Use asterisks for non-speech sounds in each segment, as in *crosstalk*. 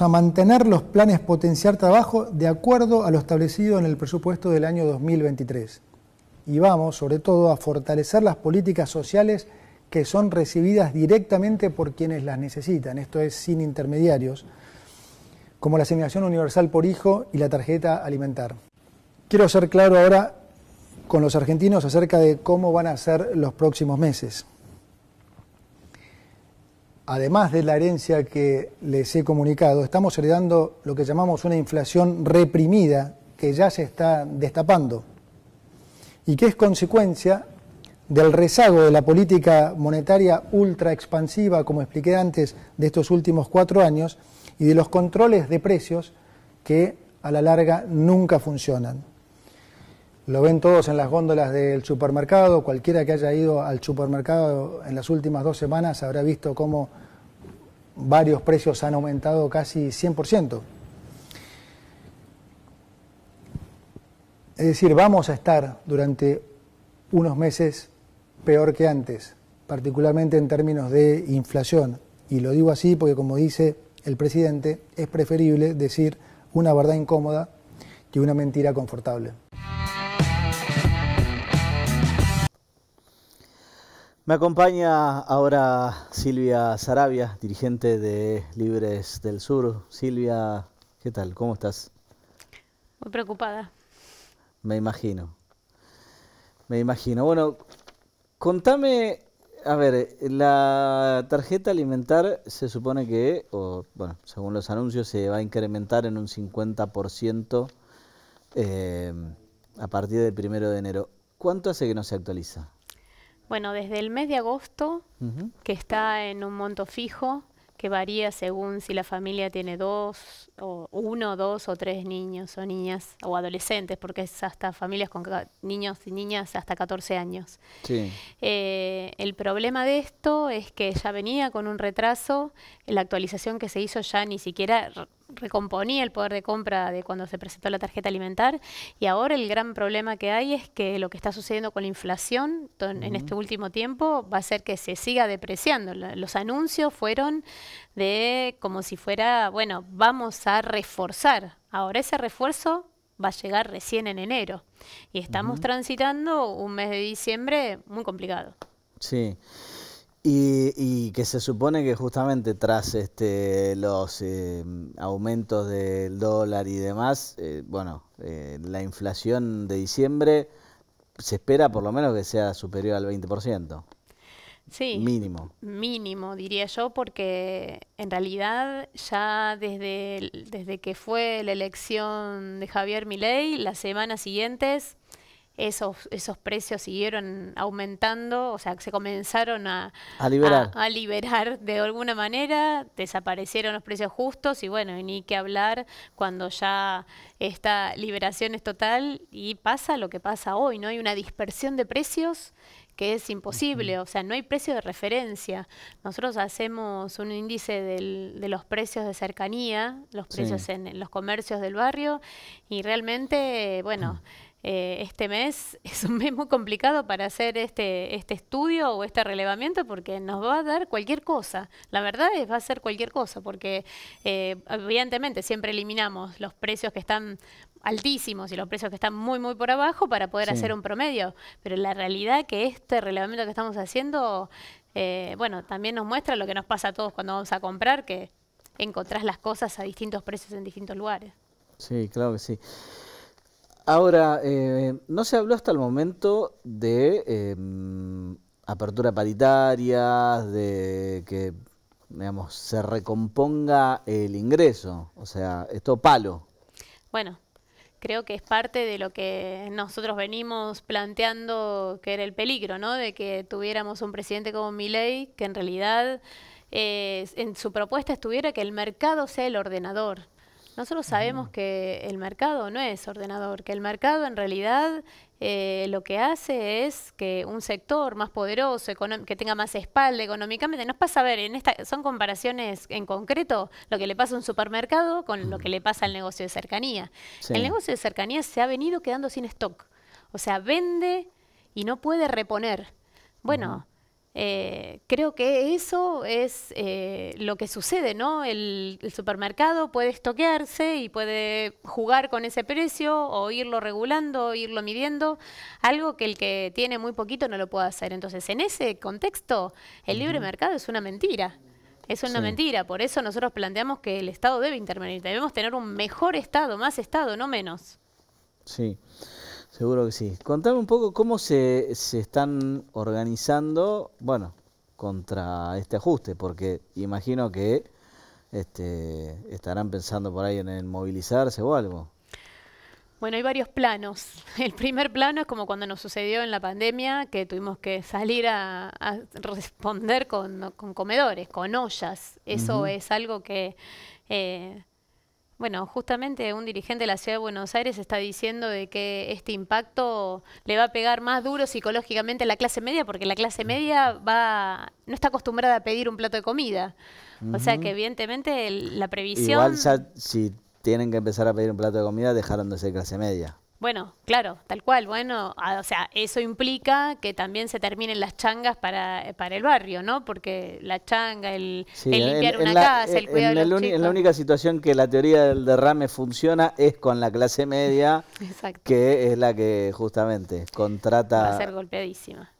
a mantener los planes potenciar trabajo de acuerdo a lo establecido en el presupuesto del año 2023 y vamos sobre todo a fortalecer las políticas sociales que son recibidas directamente por quienes las necesitan, esto es sin intermediarios, como la asignación universal por hijo y la tarjeta alimentar. Quiero ser claro ahora con los argentinos acerca de cómo van a ser los próximos meses además de la herencia que les he comunicado, estamos heredando lo que llamamos una inflación reprimida que ya se está destapando y que es consecuencia del rezago de la política monetaria ultra expansiva, como expliqué antes, de estos últimos cuatro años y de los controles de precios que a la larga nunca funcionan lo ven todos en las góndolas del supermercado, cualquiera que haya ido al supermercado en las últimas dos semanas habrá visto cómo varios precios han aumentado casi 100%. Es decir, vamos a estar durante unos meses peor que antes, particularmente en términos de inflación. Y lo digo así porque, como dice el presidente, es preferible decir una verdad incómoda que una mentira confortable. Me acompaña ahora Silvia Sarabia, dirigente de Libres del Sur. Silvia, ¿qué tal? ¿Cómo estás? Muy preocupada. Me imagino. Me imagino. Bueno, contame, a ver, la tarjeta alimentar se supone que, bueno, según los anuncios, se va a incrementar en un 50% eh, a partir del primero de enero. ¿Cuánto hace que no se actualiza? Bueno, desde el mes de agosto, que está en un monto fijo, que varía según si la familia tiene dos, o uno, dos o tres niños o niñas, o adolescentes, porque es hasta familias con niños y niñas hasta 14 años. Eh, el problema de esto es que ya venía con un retraso, la actualización que se hizo ya ni siquiera recomponía el poder de compra de cuando se presentó la tarjeta alimentar y ahora el gran problema que hay es que lo que está sucediendo con la inflación en este último tiempo va a ser que se siga depreciando. Los anuncios fueron de como si fuera, bueno, vamos a reforzar. Ahora ese refuerzo va a llegar recién en enero y estamos transitando un mes de diciembre muy complicado. Sí. Y, que se supone que justamente tras este, los eh, aumentos del dólar y demás, eh, bueno, eh, la inflación de diciembre se espera por lo menos que sea superior al 20%. Sí. Mínimo. Mínimo, diría yo, porque en realidad ya desde, desde que fue la elección de Javier Milei, las semanas siguientes esos, esos precios siguieron aumentando, o sea, se comenzaron a, liberar. de alguna manera, desaparecieron los precios justos y bueno, ni que hablar cuando ya esta liberación es total y pasa lo que pasa hoy, ¿no? Hay una dispersión de precios que es imposible, o sea, no hay precio de referencia. Nosotros hacemos un índice de los precios de cercanía, los precios en, los comercios del barrio, y realmente, bueno, *clears throat* Eh, este mes *laughs* es un mes muy complicado para hacer este, este estudio o este relevamiento porque nos va a dar cualquier cosa. La verdad es va a ser cualquier cosa porque evidentemente eh, siempre eliminamos los precios que están altísimos y los precios que están muy muy por abajo para poder hacer un promedio. Pero la realidad que este relevamiento que estamos haciendo, eh, bueno, también nos muestra lo que nos pasa a todos cuando vamos a comprar, que encontrás las cosas a distintos precios en distintos lugares. Sí, claro que sí. Ahora, eh, no se habló hasta el momento de em, apertura paritaria, de que se recomponga el ingreso, o sea, esto palo. Bueno, creo que es parte de lo que nosotros venimos planteando que era el peligro, ¿no? De que tuviéramos un presidente como Milei que en realidad eh, en su propuesta estuviera que el mercado sea el ordenador nosotros sabemos ah. que el mercado no es ordenador, que el mercado en realidad eh, lo que hace es que un sector más poderoso, que tenga más espalda económicamente, nos pasa a ver, en esta, son comparaciones en concreto lo que le pasa a un supermercado con lo que le pasa al negocio de cercanía. El negocio de cercanía se ha venido quedando sin stock, o sea, vende y no puede reponer. Bueno, eh, creo que eso es eh, lo que sucede, ¿no? El, supermercado puede estoquearse y puede jugar con ese precio o irlo regulando, o irlo midiendo, algo que el que tiene muy poquito no lo puede hacer. Entonces, en ese contexto, el libre mercado es una mentira. Es una mentira, por eso nosotros planteamos que el Estado debe intervenir. Debemos tener un mejor Estado, más Estado, no menos. Sí. Seguro que sí. Contame un poco cómo se, están organizando, bueno, contra este ajuste, porque imagino que este, estarán pensando por ahí en, movilizarse o algo. Bueno, hay varios planos. *laughs* El primer plano es como cuando nos sucedió en la pandemia, que tuvimos que salir a, responder con, comedores, con ollas. Eso es algo que eh, bueno, justamente un dirigente de la Ciudad de Buenos Aires está diciendo de que este impacto le va a pegar más duro psicológicamente a la clase media porque la clase media va no está acostumbrada a pedir un plato de comida. O sea que evidentemente la previsión... Igual si tienen que empezar a pedir un plato de comida dejaron de ser clase media. Bueno, claro, tal cual. Bueno, ah, o sea, eso implica que también se terminen las changas para, para el barrio, ¿no? Porque la changa, el, limpiar una casa, el cuidado de En la única situación que la teoría del derrame funciona es con la clase media, *laughs* que es la que justamente contrata... Va a ser golpeadísima.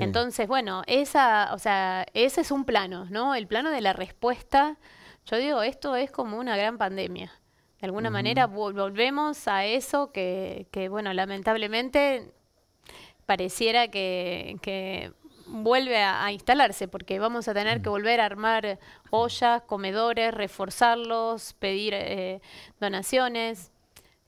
Entonces, bueno, esa, o sea, ese es un plano, ¿no? El plano de la respuesta. Yo digo, esto es como una gran pandemia de alguna manera volvemos a eso que, bueno, lamentablemente pareciera que, vuelve a, instalarse, porque vamos a tener que volver a armar ollas, comedores, reforzarlos, pedir eh, donaciones.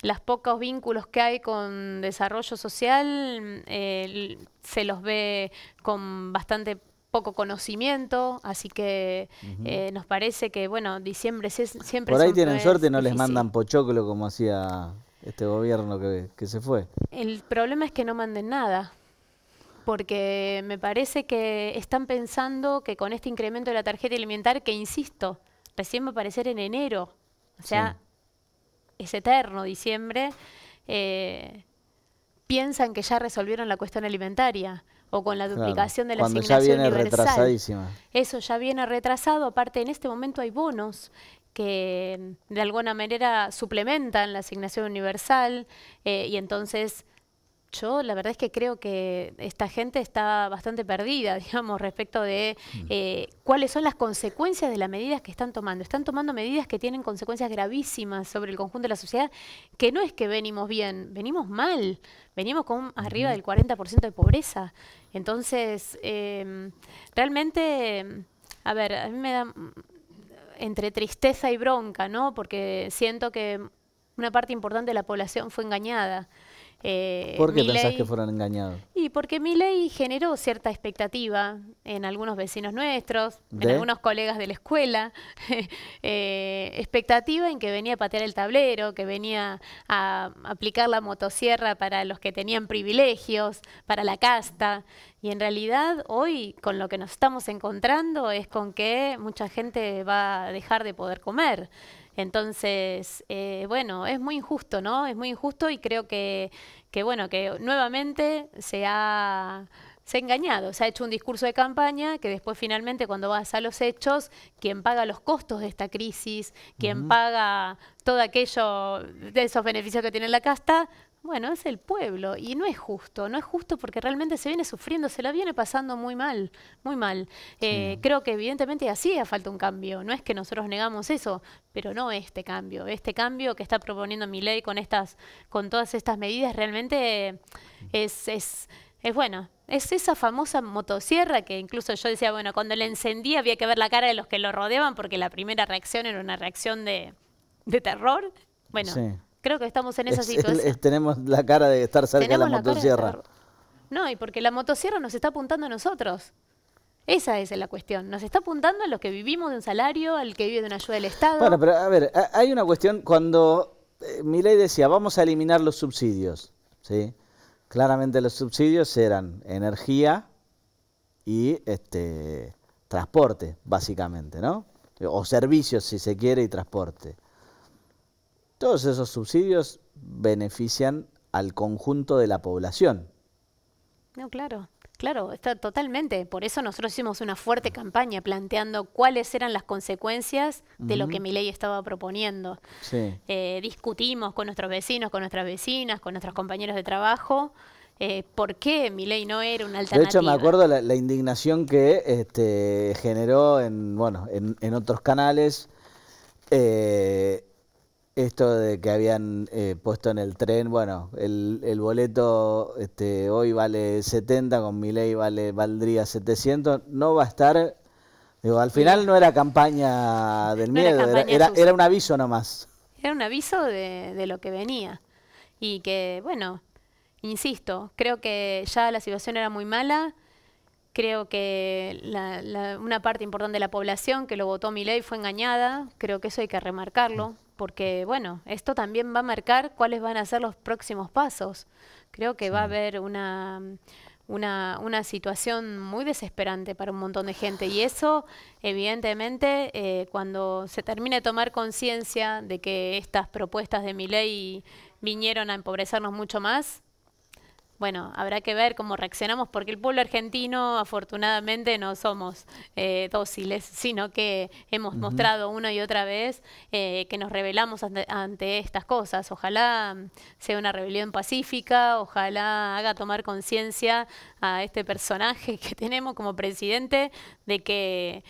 Los pocos vínculos que hay con desarrollo social eh, se los ve con bastante poco conocimiento, así que eh, nos parece que, bueno, diciembre es, siempre... Por ahí tienen suerte, no les mandan pochoclo como hacía este gobierno que, se fue. El problema es que no manden nada, porque me parece que están pensando que con este incremento de la tarjeta alimentar, que insisto, recién va a aparecer en enero, o sea, es eterno diciembre, eh, piensan que ya resolvieron la cuestión alimentaria o con la duplicación de la asignación ya viene universal. Retrasadísima. Eso ya viene retrasado, aparte en este momento hay bonos que mm, de alguna manera suplementan la asignación universal eh, y entonces yo la verdad es que creo que esta gente está bastante perdida, *laughs* digamos, respecto de mm. eh, cuáles son las consecuencias de las medidas que están tomando. Están tomando medidas que tienen consecuencias gravísimas sobre el conjunto de la sociedad, que no es que venimos bien, venimos mal, venimos con arriba del 40% de pobreza. Entonces, em, realmente, a ver, a mí me da mm, entre tristeza y bronca, ¿no? Porque siento que una parte importante de la población fue engañada. Eh, ¿Por qué pensás que fueron engañados? Y porque mi ley generó cierta expectativa en algunos vecinos nuestros, en algunos colegas de la escuela, *laughs* eh, expectativa en que venía a patear el tablero, que venía a aplicar la motosierra para los que tenían privilegios, para la casta. Y en realidad hoy con lo que nos estamos encontrando es con que mucha gente va a dejar de poder comer. Entonces, eh, bueno, es muy injusto, ¿no? Es muy injusto y creo que, que bueno, que nuevamente se ha engañado, se ha hecho un discurso de campaña que después finalmente cuando vas a los hechos, quien paga los costos de esta crisis, quien paga todo aquello de esos beneficios que tiene la casta, bueno, es el pueblo y no es justo, no es justo porque realmente se viene sufriendo, se la viene pasando muy mal, muy mal. Eh, creo que evidentemente así hacía falta un cambio, no es que nosotros negamos eso, pero no este cambio, este cambio que está proponiendo mi ley con estas, con todas estas medidas realmente es, es, es bueno, es esa famosa motosierra que incluso yo decía, bueno, cuando le encendía había que ver la cara de los que lo rodeaban porque la primera reacción era una reacción de, de terror. Bueno. Creo que estamos en esa situación. tenemos la cara de estar cerca de la, motosierra. No, y porque la motosierra nos está apuntando a nosotros. Esa es la cuestión. Nos está apuntando a los que vivimos de un salario, al que vive de una ayuda del Estado. Bueno, pero a ver, hay una cuestión cuando eh, mi ley decía, vamos a eliminar los subsidios, ¿sí? Claramente los subsidios eran energía y este transporte, básicamente, ¿no? O servicios, si se quiere, y transporte. Todos esos subsidios benefician al conjunto de la población. No, claro. Claro, está totalmente. Por eso nosotros hicimos una fuerte campaña planteando cuáles eran las consecuencias de lo que mi ley estaba proponiendo. Eh, discutimos con nuestros vecinos, con nuestras vecinas, con nuestros compañeros de trabajo. Eh, por qué mi ley no era una alternativa. De hecho, me acuerdo la, indignación que este, generó en, bueno, en, otros canales eh, esto de que habían eh, puesto en el tren, bueno, el, boleto este, hoy vale 70, con mi ley vale, valdría 700, no va a estar, digo, al final no era campaña del miedo, era, era, un aviso nomás. Era un aviso de, lo que venía y que, bueno, insisto, creo que ya la situación era muy mala, Creo que una parte importante de la población que lo votó mi ley fue engañada. Creo que eso hay que remarcarlo porque bueno, esto también va a marcar cuáles van a ser los próximos pasos. Creo que va a haber una, situación muy desesperante para un montón de gente y eso, evidentemente, eh, cuando se termine de tomar conciencia de que estas propuestas de mi ley vinieron a empobrecernos mucho más, bueno, habrá que ver cómo reaccionamos, porque el pueblo argentino afortunadamente no somos eh, dóciles, sino que hemos mostrado una y otra vez eh, que nos rebelamos ante, estas cosas. Ojalá mm, sea una rebelión pacífica, ojalá haga tomar conciencia a este personaje *laughs* que tenemos como presidente de que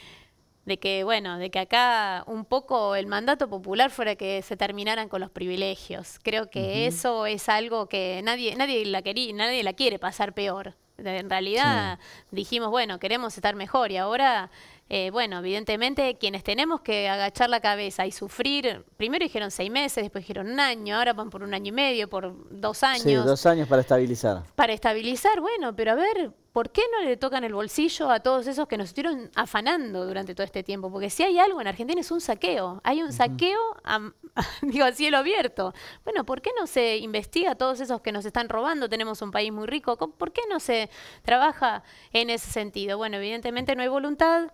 de que, bueno, de que acá un poco el mandato popular fuera que se terminaran con los privilegios. Creo que eso es algo que nadie, nadie, la querí nadie la quiere pasar peor. En realidad dijimos, bueno, queremos estar mejor y ahora eh, bueno, evidentemente quienes tenemos que agachar la cabeza y sufrir, primero dijeron seis meses, después dijeron un año, ahora van por un año y medio, por dos años. Sí, dos años para estabilizar. Para estabilizar, bueno, pero a ver, ¿por qué no le tocan el bolsillo a todos esos que nos estuvieron afanando durante todo este tiempo? Porque si hay algo en Argentina es un saqueo, hay un saqueo a, *laughs* digo, cielo abierto. Bueno, ¿por qué no se investiga a todos esos que nos están robando? Tenemos un país muy rico, ¿por qué no se trabaja en ese sentido? Bueno, evidentemente no hay voluntad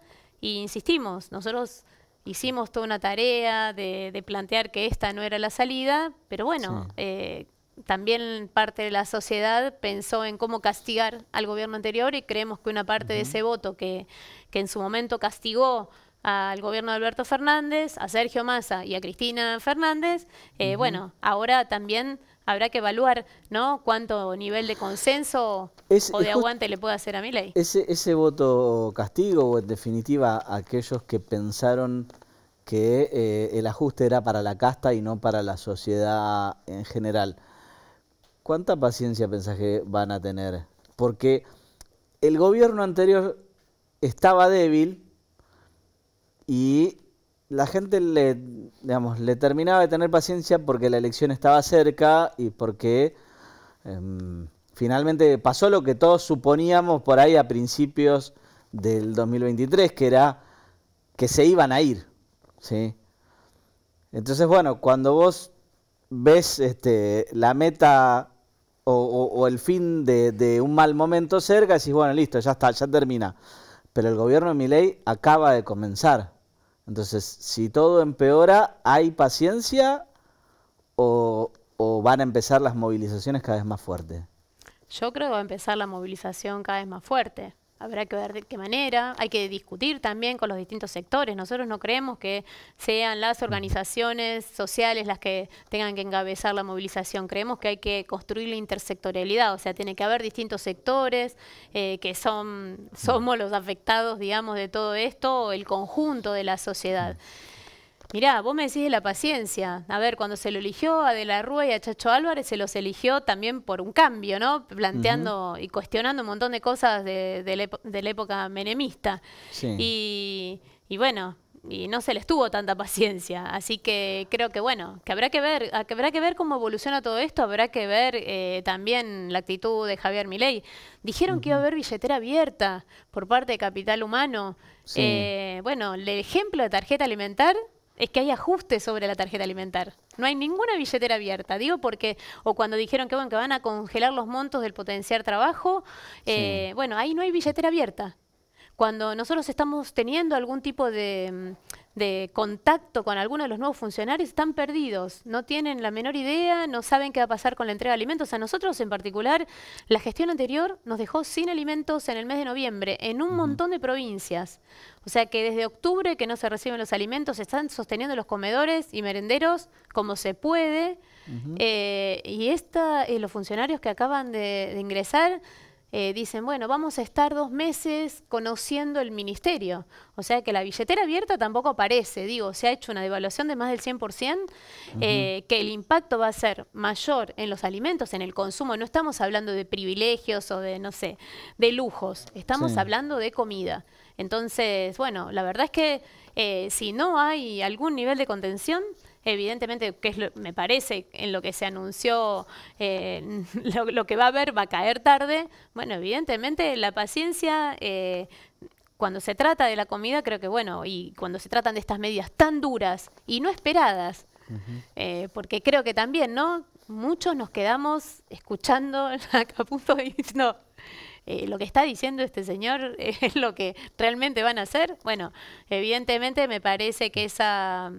e insistimos, nosotros hicimos toda una tarea de, plantear que esta no era la salida, pero bueno, eh, también parte de la sociedad pensó en cómo castigar al gobierno anterior y creemos que una parte de ese voto que, en su momento castigó al gobierno de Alberto Fernández, a Sergio Massa y a Cristina Fernández, eh, bueno, ahora también habrá que evaluar ¿no? cuánto nivel de consenso o de aguante le puede hacer a mi ley. Ese, voto castigo, o en definitiva aquellos que pensaron que eh, el ajuste era para la casta y no para la sociedad en general, ¿cuánta paciencia pensás que van a tener? Porque el gobierno anterior estaba débil y la gente le, digamos, le terminaba de tener paciencia porque la elección estaba cerca y porque em, finalmente pasó lo que todos suponíamos por ahí a principios del 2023, que era que se iban a ir. ¿sí? Entonces, bueno, cuando vos ves este, la meta o, el fin de, un mal momento cerca, decís, bueno, listo, ya está, ya termina. Pero el gobierno de ley, acaba de comenzar. Entonces, si todo empeora, ¿hay paciencia o, o van a empezar las movilizaciones cada vez más fuertes? Yo creo que va a empezar la movilización cada vez más fuerte. Habrá que ver de qué manera, hay que discutir también con los distintos sectores. Nosotros no creemos que sean las organizaciones sociales las que tengan que encabezar la movilización. Creemos que hay que construir la intersectorialidad, o sea, tiene que haber distintos sectores eh, que son, somos los afectados, digamos, de todo esto, o el conjunto de la sociedad. Mirá, vos me decís la paciencia. A ver, cuando se lo eligió a De la Rúa y a Chacho Álvarez, se los eligió también por un cambio, ¿no? Planteando y cuestionando un montón de cosas de, la, época menemista. Sí. Y, bueno, y no se les tuvo tanta paciencia. Así que creo que, bueno, que habrá que ver, habrá que ver cómo evoluciona todo esto, habrá que ver eh, también la actitud de Javier Milei. Dijeron que iba a haber billetera abierta por parte de Capital Humano. Eh, bueno, el ejemplo de tarjeta alimentar es que hay ajustes sobre la tarjeta alimentar. No hay ninguna billetera abierta. Digo porque, o cuando dijeron que, bueno, que van a congelar los montos del potenciar trabajo, eh, bueno, ahí no hay billetera abierta cuando nosotros estamos teniendo algún tipo mm, de, contacto con alguno de los nuevos funcionarios, están perdidos, no tienen la menor idea, no saben qué va a pasar con la entrega de alimentos. A nosotros en particular, la gestión anterior nos dejó sin alimentos en el mes de noviembre, en un montón de provincias. O sea que desde octubre que no se reciben los alimentos, están sosteniendo los comedores y merenderos como se puede. Eh, y esta, eh, los funcionarios que acaban de ingresar eh, dicen, bueno, vamos a estar dos meses conociendo el ministerio. O sea que la billetera abierta tampoco aparece. Digo, se ha hecho una devaluación de más del 100%, eh, que el impacto va a ser mayor en los alimentos, en el consumo. No estamos hablando de privilegios o de, no sé, de lujos. Estamos hablando de comida. Entonces, bueno, la verdad es que eh, si no hay algún nivel de contención, evidentemente, que me parece en lo que se anunció, eh, *laughs* lo, que va a haber va a caer tarde. Bueno, evidentemente la paciencia... Eh, cuando se trata de la comida, creo que bueno, y cuando se tratan de estas medidas tan duras y no esperadas, eh, porque creo que también, ¿no? Muchos nos quedamos escuchando a *laughs* Caputo y no, lo que está diciendo este señor *laughs* es lo que realmente van a hacer. Bueno, evidentemente me parece que esa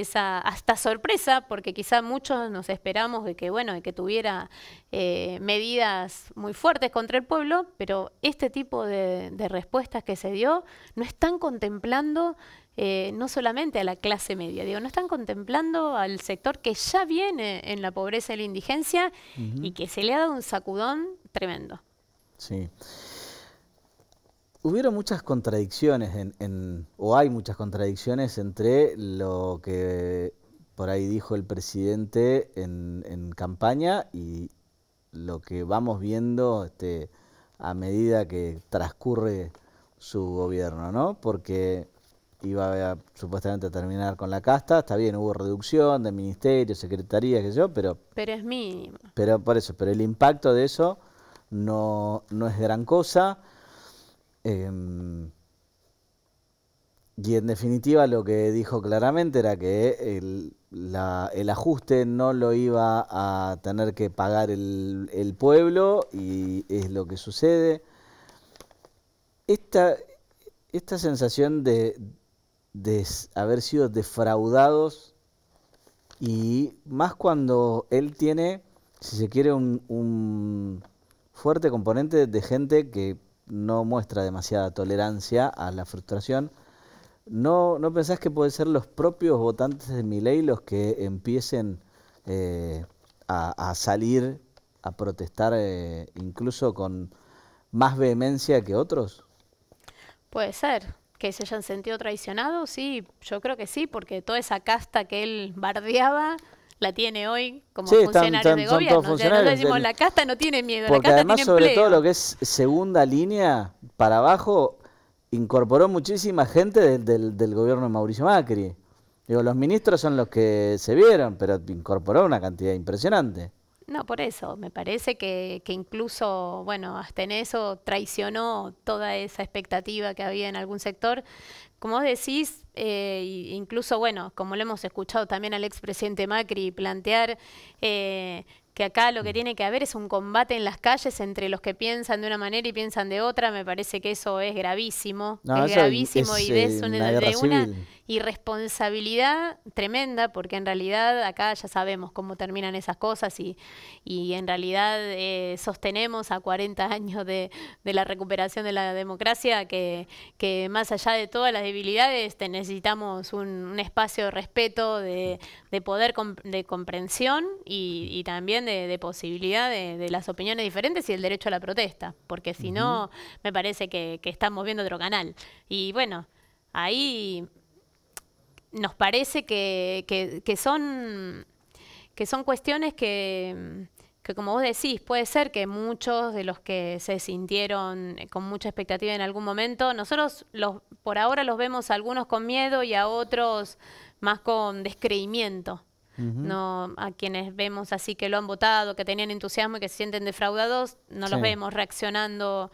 esa hasta sorpresa, porque quizá muchos nos esperamos de que, bueno, de que tuviera eh, medidas muy fuertes contra el pueblo, pero este tipo de, respuestas que se dio no están contemplando eh, no solamente a la clase media, digo, no están contemplando al sector que ya viene en la pobreza y la indigencia y que se le ha dado un sacudón tremendo. Sí. Hubieron muchas contradicciones, en, o hay muchas contradicciones entre lo que por ahí dijo el presidente en, campaña y lo que vamos viendo este, a medida que transcurre su gobierno, ¿no? Porque iba supuestamente a terminar con la casta, está bien, hubo reducción de ministerios, secretarías, qué sé yo, pero... Pero es mínimo. Pero por eso, pero el impacto de eso no, no es gran cosa. Em, y en definitiva lo que dijo claramente era que el, ajuste no lo iba a tener que pagar el, pueblo y es lo que sucede. Esta, esta sensación de, haber sido defraudados y más cuando él tiene, si se quiere, un, un fuerte componente de gente que no muestra demasiada tolerancia a la frustración. ¿No, no pensás que pueden ser los propios votantes de ley los que empiecen eh, a, salir a protestar eh, incluso con más vehemencia que otros? Puede ser, que se hayan sentido traicionados, sí, yo creo que sí, porque toda esa casta que él bardeaba la tiene hoy como funcionario funcionarios de gobierno. Todos funcionarios la casta no tiene miedo, Porque además, sobre todo lo que es segunda línea para abajo, incorporó muchísima gente del, del, del gobierno de Mauricio Macri. Digo, los ministros son los que se vieron, pero incorporó una cantidad impresionante. No, por eso, me parece que, que, incluso, bueno, hasta en eso traicionó toda esa expectativa que había en algún sector. Como decís, eh, incluso, bueno, como lo hemos escuchado también al expresidente Macri plantear, eh, que acá lo que mm. tiene que haber es un combate en las calles entre los que piensan de una manera y piensan de otra, me parece que eso es gravísimo, es gravísimo y eh, una, de una responsabilidad tremenda, porque en realidad acá ya sabemos cómo terminan esas cosas y, en realidad eh, sostenemos a 40 años de, la recuperación de la democracia que, más allá de todas las debilidades necesitamos un, espacio de respeto, de, poder, de comprensión y, también de, posibilidad de, las opiniones diferentes y el derecho a la protesta, porque si no, me parece que, que estamos viendo otro canal. Y bueno, ahí nos parece que, que, son, que son cuestiones que, como vos decís, puede ser que muchos de los que se sintieron eh, con mucha expectativa en algún momento, nosotros los, por ahora los vemos algunos con miedo y a otros más con descreimiento. no a quienes vemos así que lo han votado, que tenían entusiasmo y que se sienten defraudados, no los vemos reaccionando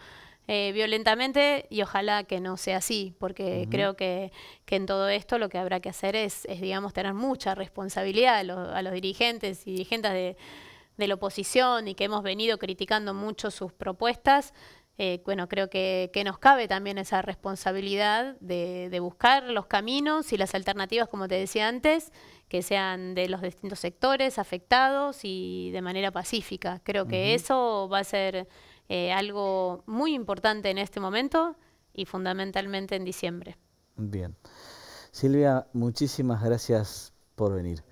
eh, violentamente y ojalá que no sea así, porque creo que, en todo esto lo que habrá que hacer es, digamos, tener mucha responsabilidad a, los dirigentes y dirigentes de, la oposición y que hemos venido criticando mucho sus propuestas. Eh, bueno, creo que, nos cabe también esa responsabilidad de, buscar los caminos y las alternativas, como te decía antes, que sean de los distintos sectores afectados y de manera pacífica. Creo que eso va a ser eh, algo muy importante en este momento y fundamentalmente en diciembre. Bien. Silvia, muchísimas gracias por venir.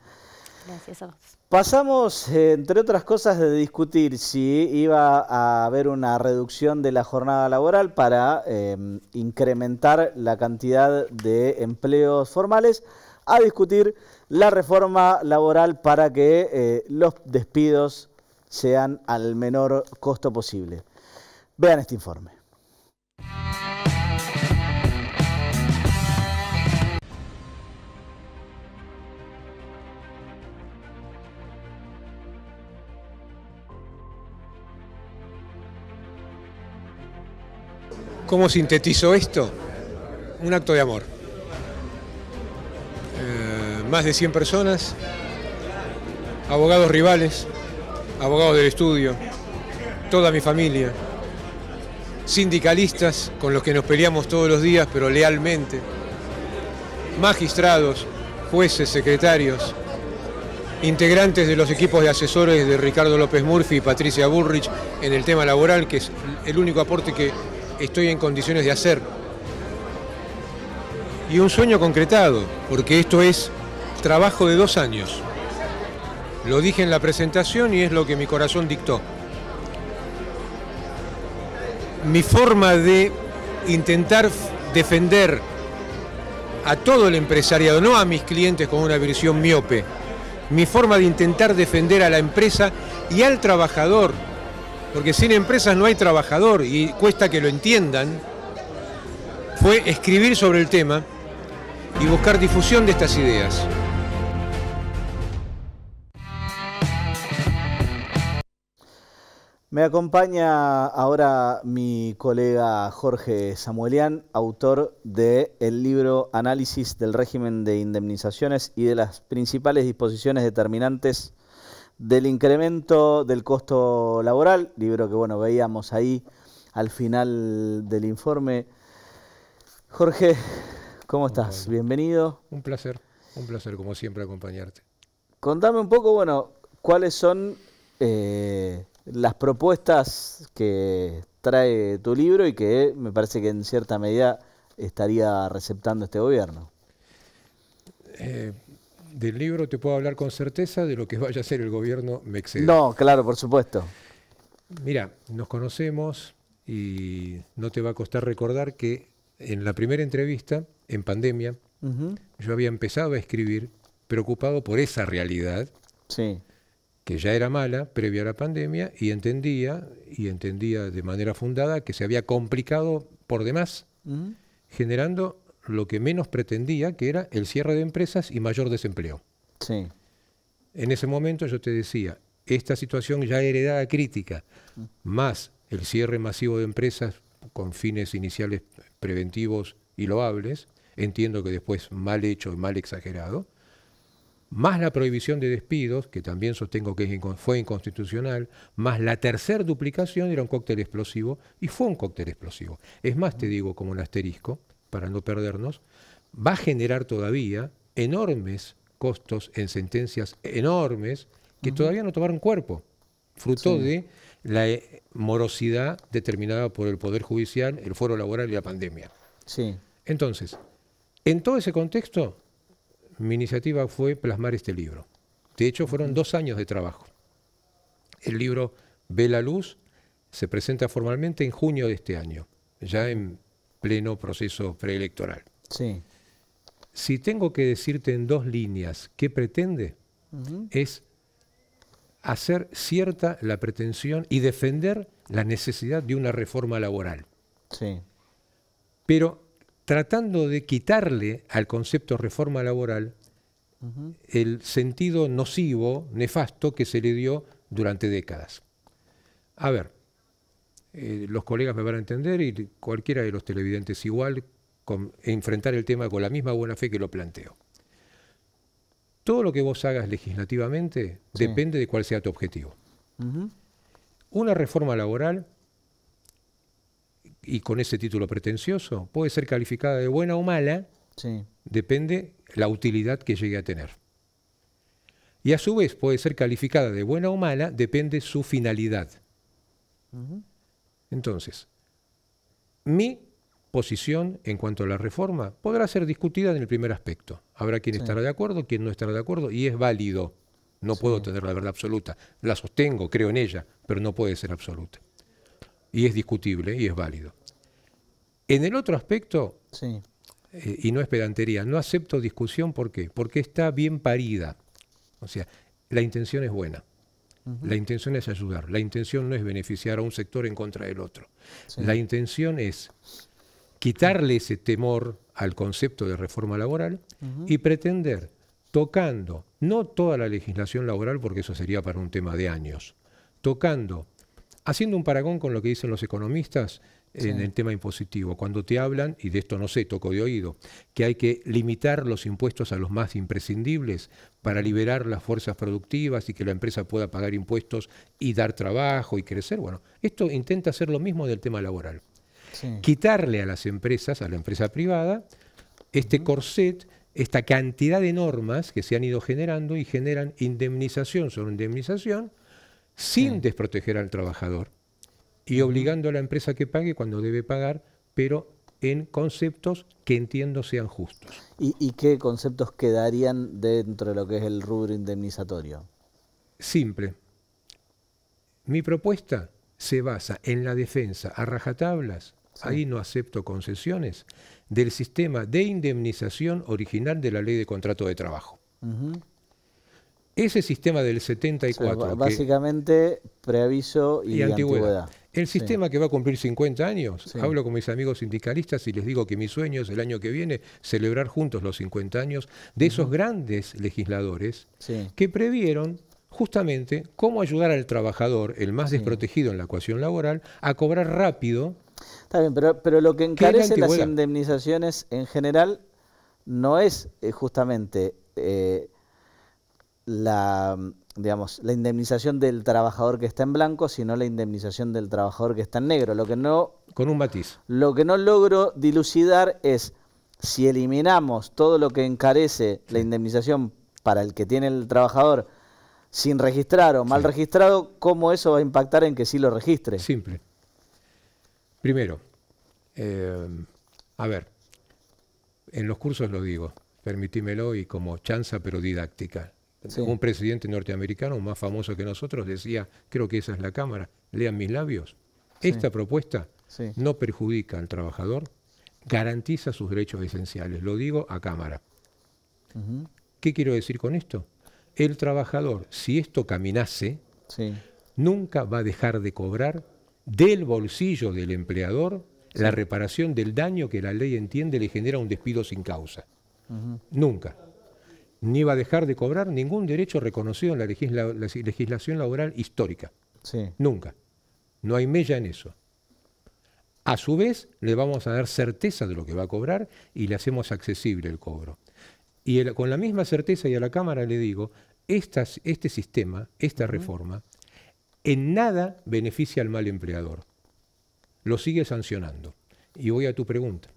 Gracias a vos. Pasamos, eh, entre otras cosas, de discutir si iba a haber una reducción de la jornada laboral para em, incrementar la cantidad de empleos formales, a discutir la reforma laboral para que eh, los despidos sean al menor costo posible. Vean este informe. ¿Cómo sintetizo esto? Un acto de amor. Eh, más de 100 personas, abogados rivales, abogados del estudio, toda mi familia sindicalistas con los que nos peleamos todos los días, pero lealmente, magistrados, jueces, secretarios, integrantes de los equipos de asesores de Ricardo López Murphy y Patricia Burrich en el tema laboral, que es el único aporte que estoy en condiciones de hacer. Y un sueño concretado, porque esto es trabajo de dos años. Lo dije en la presentación y es lo que mi corazón dictó mi forma de intentar defender a todo el empresariado, no a mis clientes con una visión miope, mi forma de intentar defender a la empresa y al trabajador, porque sin empresas no hay trabajador y cuesta que lo entiendan, fue escribir sobre el tema y buscar difusión de estas ideas. Me acompaña ahora mi colega Jorge Samuelian, autor del libro Análisis del régimen de indemnizaciones y de las principales disposiciones determinantes del incremento del costo laboral, libro que bueno, veíamos ahí al final del informe. Jorge, ¿cómo estás? Bienvenido. Un placer, un placer como siempre acompañarte. Contame un poco, bueno, cuáles son eh, las propuestas que trae tu libro y que me parece que en cierta medida estaría receptando este gobierno. Eh, del libro te puedo hablar con certeza, de lo que vaya a ser el gobierno me No, claro, por supuesto. Mira, nos conocemos y no te va a costar recordar que en la primera entrevista, en pandemia, yo había empezado a escribir preocupado por esa realidad. Sí que ya era mala previa a la pandemia y entendía, y entendía de manera fundada, que se había complicado por demás, generando lo que menos pretendía, que era el cierre de empresas y mayor desempleo. Sí. En ese momento yo te decía, esta situación ya heredada crítica, más el cierre masivo de empresas con fines iniciales preventivos y loables, entiendo que después mal hecho y mal exagerado, más la prohibición de despidos, que también sostengo que fue inconstitucional, más la tercer duplicación era un cóctel explosivo, y fue un cóctel explosivo. Es más, te digo como un asterisco, para no perdernos, va a generar todavía enormes costos en sentencias enormes que todavía no tomaron cuerpo, fruto de la eh, morosidad determinada por el Poder Judicial, el foro laboral y la pandemia. Sí. Entonces, en todo ese contexto, mi iniciativa fue plasmar este libro. De hecho, fueron dos años de trabajo. El libro Ve la Luz se presenta formalmente en junio de este año, ya en pleno proceso preelectoral. Sí. Si tengo que decirte en dos líneas qué pretende, es hacer cierta la pretensión y defender la necesidad de una reforma laboral. Sí. Pero tratando de quitarle al concepto reforma laboral el sentido nocivo, nefasto que se le dio durante décadas. A ver, eh, los colegas me van a entender y cualquiera de los televidentes igual, enfrentar el tema con la misma buena fe que lo planteo. Todo lo que vos hagas legislativamente depende de cuál sea tu objetivo. Una reforma laboral y con ese título pretencioso, puede ser calificada de buena o mala, depende la utilidad que llegue a tener. Y a su vez puede ser calificada de buena o mala, depende su finalidad. Entonces, mi posición en cuanto a la reforma podrá ser discutida en el primer aspecto. Habrá quien estará de acuerdo, quien no estará de acuerdo, y es válido. No puedo tener la verdad absoluta. La sostengo, creo en ella, pero no puede ser absoluta. Y es discutible y es válido. En el otro aspecto, eh, y no es pedantería, no acepto discusión, ¿por qué? Porque está bien parida. O sea, la intención es buena. La intención es ayudar, la intención no es beneficiar a un sector en contra del otro. La intención es quitarle ese temor al concepto de reforma laboral y pretender, tocando, no toda la legislación laboral, porque eso sería para un tema de años, tocando, haciendo un paragón con lo que dicen los economistas en el tema impositivo. Cuando te hablan, y de esto no sé, toco de oído, que hay que limitar los impuestos a los más imprescindibles para liberar las fuerzas productivas y que la empresa pueda pagar impuestos y dar trabajo y crecer. Bueno, esto intenta hacer lo mismo del tema laboral. Quitarle a las empresas, a la empresa privada, este corset esta cantidad de normas que se han ido generando y generan indemnización sobre indemnización sin desproteger al trabajador y obligando a la empresa que pague cuando debe pagar, pero en conceptos que entiendo sean justos. ¿Y, qué conceptos quedarían dentro de lo que es el rubro indemnizatorio? Simple. Mi propuesta se basa en la defensa a rajatablas, ahí no acepto concesiones, del sistema de indemnización original de la ley de contrato de trabajo. Ese sistema del 74. básicamente, preaviso y, antigüedad el sistema que va a cumplir 50 años, hablo con mis amigos sindicalistas y les digo que mi sueño es el año que viene celebrar juntos los 50 años de esos grandes legisladores que previeron justamente cómo ayudar al trabajador, el más desprotegido en la ecuación laboral, a cobrar rápido. Está bien, pero, lo que encarece las indemnizaciones en general no es eh, justamente eh, la digamos, la indemnización del trabajador que está en blanco, sino la indemnización del trabajador que está en negro. Lo que no. Con un matiz. Lo que no logro dilucidar es si eliminamos todo lo que encarece la indemnización para el que tiene el trabajador sin registrar o mal registrado, ¿cómo eso va a impactar en que sí lo registre? Simple. Primero, eh, a ver, en los cursos lo digo, permitímelo y como chanza pero didáctica un presidente norteamericano más famoso que nosotros decía, creo que esa es la Cámara, lean mis labios. Esta propuesta no perjudica al trabajador, garantiza sus derechos esenciales, lo digo a Cámara. ¿Qué quiero decir con esto? El trabajador, si esto caminase, nunca va a dejar de cobrar del bolsillo del empleador la reparación del daño que la ley entiende le genera un despido sin causa. Nunca ni va a dejar de cobrar ningún derecho reconocido en la, legislación laboral histórica. Nunca. No hay mella en eso. A su vez, le vamos a dar certeza de lo que va a cobrar y le hacemos accesible el cobro. Y con la misma certeza y a la Cámara le digo, este sistema, esta reforma, en nada beneficia al mal empleador. Lo sigue sancionando. Y voy a tu pregunta.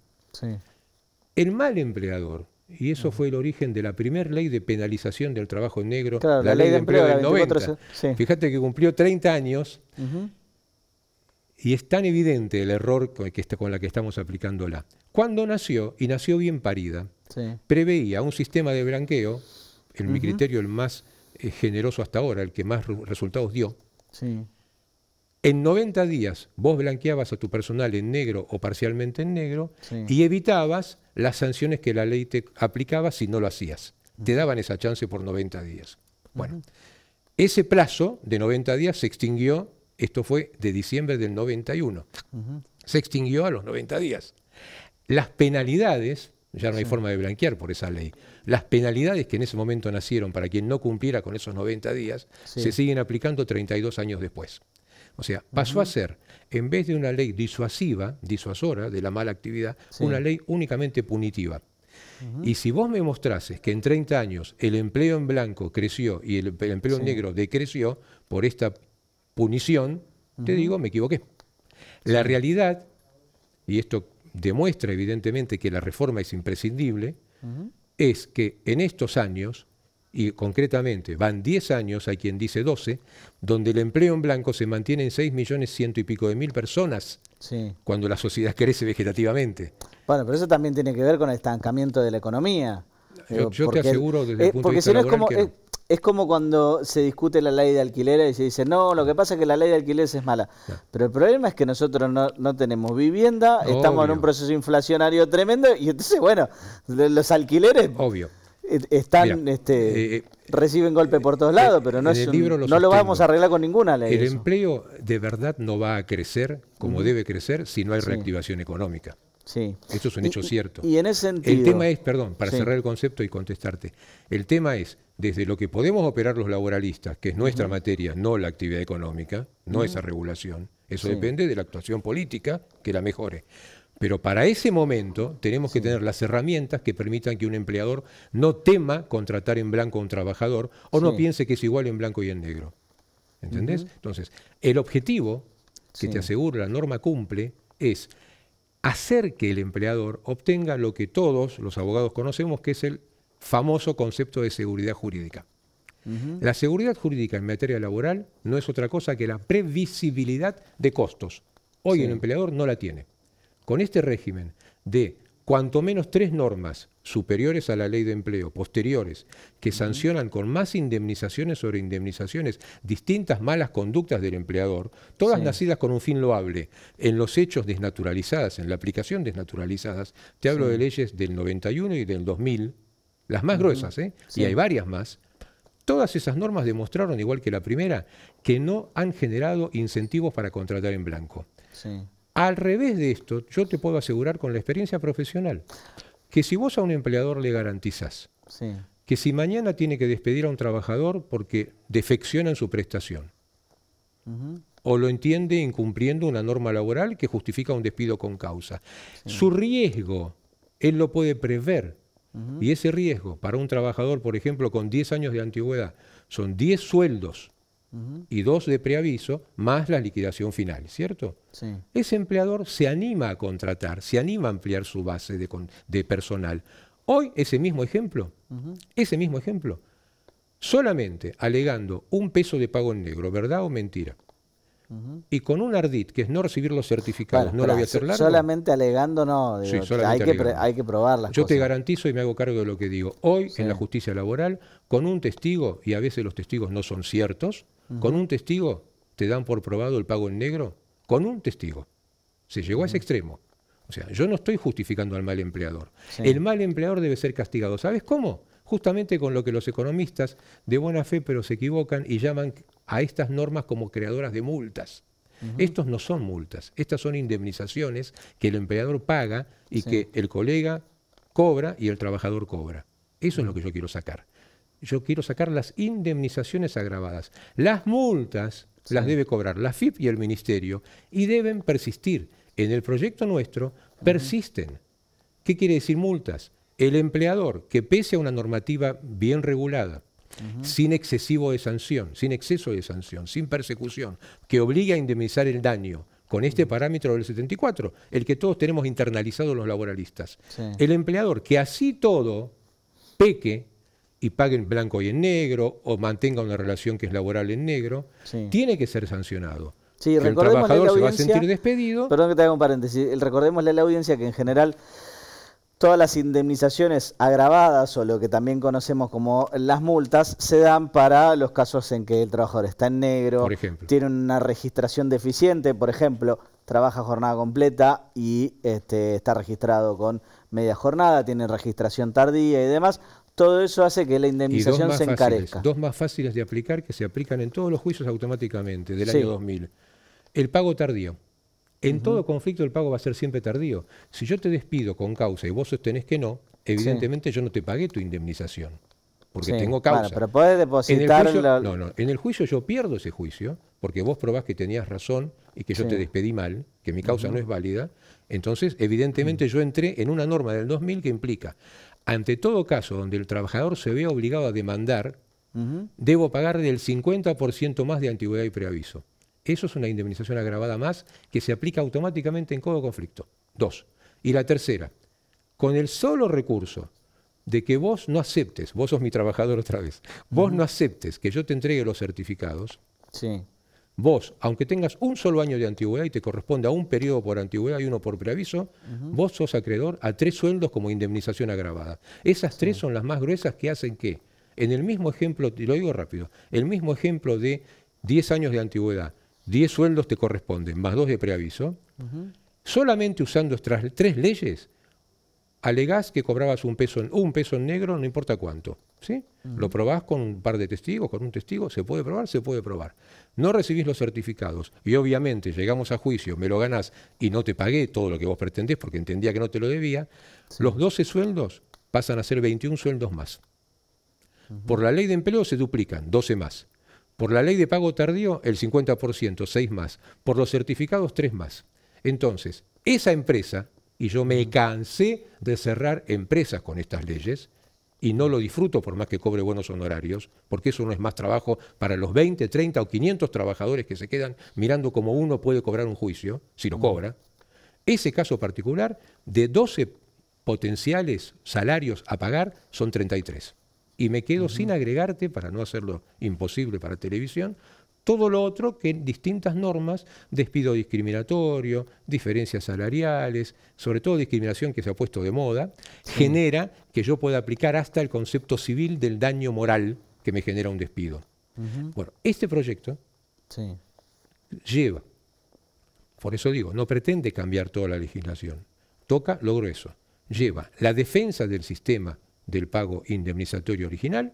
El mal empleador y eso fue el origen de la primera ley de penalización del trabajo negro, la, ley, de empleo, del 90. Fíjate que cumplió 30 años y es tan evidente el error con, el que con la que estamos aplicándola. Cuando nació, y nació bien parida, preveía un sistema de blanqueo, en mi criterio el más eh, generoso hasta ahora, el que más resultados dio, sí. En 90 días vos blanqueabas a tu personal en negro o parcialmente en negro y evitabas las sanciones que la ley te aplicaba si no lo hacías. Te daban esa chance por 90 días. Bueno, ese plazo de 90 días se extinguió, esto fue de diciembre del 91, se extinguió a los 90 días. Las penalidades, ya no hay forma de blanquear por esa ley, las penalidades que en ese momento nacieron para quien no cumpliera con esos 90 días, se siguen aplicando 32 años después. O sea, pasó a ser, en vez de una ley disuasiva, disuasora de la mala actividad, una ley únicamente punitiva. Y si vos me mostrases que en 30 años el empleo en blanco creció y el, empleo en negro decreció por esta punición, te digo, me equivoqué. La realidad, y esto demuestra evidentemente que la reforma es imprescindible, es que en estos años y concretamente van 10 años, hay quien dice 12, donde el empleo en blanco se mantiene en 6 millones ciento y pico de mil personas, cuando la sociedad *laughs* crece vegetativamente. Bueno, pero eso también tiene que ver con el estancamiento de la economía. yo, te aseguro desde el punto de vista si no es como, es como cuando se discute la ley de alquileres y se dice, no, lo que pasa es que la ley de alquileres es mala. Pero el problema es que nosotros no, tenemos vivienda, estamos en un proceso inflacionario tremendo y entonces, bueno, los alquileres... Obvio eh, están, este, eh, eh, reciben golpe por todos lados, pero no, es lo, no lo vamos a arreglar con ninguna ley. El empleo de verdad no va a crecer como debe crecer si no hay reactivación económica. Sí. es un hecho cierto. Y en ese El tema es, perdón, para cerrar el concepto y contestarte, el tema es, desde lo que podemos operar los laboralistas, que es nuestra materia, no la actividad económica, no esa regulación, eso depende de la actuación política que la mejore. Pero para ese momento tenemos que tener las herramientas que permitan que un empleador no tema contratar en blanco a un trabajador o no piense que es igual en blanco y en negro. ¿Entendés? Entonces, el objetivo que te aseguro la norma cumple es hacer que el empleador obtenga lo que todos los abogados conocemos, que es el famoso concepto de seguridad jurídica. La seguridad jurídica en materia laboral no es otra cosa que la previsibilidad de costos. Hoy un el empleador no la tiene con este régimen de cuanto menos tres normas superiores a la ley de empleo, posteriores, que sancionan con más indemnizaciones sobre indemnizaciones distintas malas conductas del empleador, todas nacidas con un fin loable, en los hechos desnaturalizadas, en la aplicación desnaturalizadas, te hablo de leyes del 91 y del 2000, las más gruesas, ¿eh? y hay varias más, todas esas normas demostraron, igual que la primera, que no han generado incentivos para contratar en blanco. Sí. Al revés de esto, yo te puedo asegurar con la experiencia profesional que si vos a un empleador le garantizas, que si mañana tiene que despedir a un trabajador porque defecciona en su prestación, o lo entiende incumpliendo una norma laboral que justifica un despido con causa, su riesgo él lo puede prever. Y ese riesgo para un trabajador, por ejemplo, con 10 años de antigüedad, son 10 sueldos y dos de preaviso, más la liquidación final, ¿cierto? Ese empleador se anima a contratar, se anima a ampliar su base de, personal. Hoy ese mismo ejemplo, ese mismo ejemplo, solamente alegando un peso de pago en negro, ¿verdad o mentira? y con un ardid, que es no recibir los certificados, no lo voy a hacer Solamente alegando no, hay, Que hay, probar Yo te garantizo y me hago cargo de lo que digo. Hoy, en la justicia laboral, con un testigo, y a veces los testigos no son ciertos, con un testigo te dan por probado el pago en negro, con un testigo. Se llegó a ese extremo. O sea, yo no estoy justificando al mal empleador. El mal empleador debe ser castigado. ¿Sabes cómo? justamente con lo que los economistas de buena fe pero se equivocan y llaman a estas normas como creadoras de multas. Estos no son multas, estas son indemnizaciones que el empleador paga y que el colega cobra y el trabajador cobra. Eso es lo que yo quiero sacar. Yo quiero sacar las indemnizaciones agravadas. Las multas las debe cobrar la FIP y el Ministerio y deben persistir. En el proyecto nuestro persisten. ¿Qué quiere decir multas? El empleador que pese a una normativa bien regulada, sin excesivo de sanción, sin exceso de sanción, sin persecución, que obliga a indemnizar el daño con este parámetro del 74, el que todos tenemos internalizado los laboralistas. El empleador que así todo peque y pague en blanco y en negro o mantenga una relación que es laboral en negro, tiene que ser sancionado. el trabajador se va a sentir despedido. Perdón que te haga un paréntesis. Recordémosle a la audiencia que en general todas las indemnizaciones agravadas o lo que también conocemos como las multas se dan para los casos en que el trabajador está en negro, tiene una registración deficiente, por ejemplo, trabaja jornada completa y este, está registrado con media jornada, tiene registración tardía y demás. Todo eso hace que la indemnización se encarezca. dos más fáciles de aplicar que se aplican en todos los juicios automáticamente del año 2000. El pago tardío. En todo conflicto el pago va a ser siempre tardío. Si yo te despido con causa y vos sostenés que no, evidentemente yo no te pagué tu indemnización, porque tengo causa. pero puedes depositar... En el, juicio, no, no, en el juicio yo pierdo ese juicio, porque vos probás que tenías razón y que yo te despedí mal, que mi causa no es válida. Entonces, evidentemente yo entré en una norma del 2000 que implica, ante todo caso donde el trabajador se vea obligado a demandar, debo pagar del 50% más de antigüedad y preaviso. Eso es una indemnización agravada más que se aplica automáticamente en todo conflicto. Dos. Y la tercera, con el solo recurso de que vos no aceptes, vos sos mi trabajador otra vez, vos no aceptes que yo te entregue los certificados, sí. vos, aunque tengas un solo año de antigüedad y te a un periodo por antigüedad y uno por preaviso, vos sos acreedor a tres sueldos como indemnización agravada. Esas tres son las más gruesas que hacen que, en el mismo ejemplo, y lo digo rápido, el mismo ejemplo de 10 años de antigüedad, 10 sueldos te corresponden, más dos de preaviso, solamente usando estas tres leyes, alegás que cobrabas un peso, en, un peso negro, no importa cuánto. ¿sí? Lo probás con un par de testigos, con un testigo, se puede probar, se puede probar. No recibís los certificados y obviamente llegamos a juicio, me lo ganás y no te pagué todo lo que vos pretendés porque entendía que no te lo debía, los 12 sueldos pasan a ser 21 sueldos más. Por la ley de empleo se duplican, 12 más. Por la ley de pago tardío, el 50%, 6 más. Por los certificados, 3 más. Entonces, esa empresa, y yo me cansé de cerrar empresas con estas leyes, y no lo disfruto por más que cobre buenos honorarios, porque eso no es más trabajo para los 20, 30 o 500 trabajadores que se quedan mirando cómo uno puede cobrar un juicio, si lo cobra. Ese caso particular, de 12 potenciales salarios a pagar, son 33. Y me quedo sin agregarte, para no hacerlo imposible para televisión, todo lo otro que distintas normas, despido discriminatorio, diferencias salariales, sobre todo discriminación que se ha puesto de moda, genera que yo pueda aplicar hasta el concepto civil del daño moral que me genera un despido. Bueno, este proyecto lleva, por eso digo, no pretende cambiar toda la legislación, toca lo grueso, lleva la defensa del sistema del pago indemnizatorio original,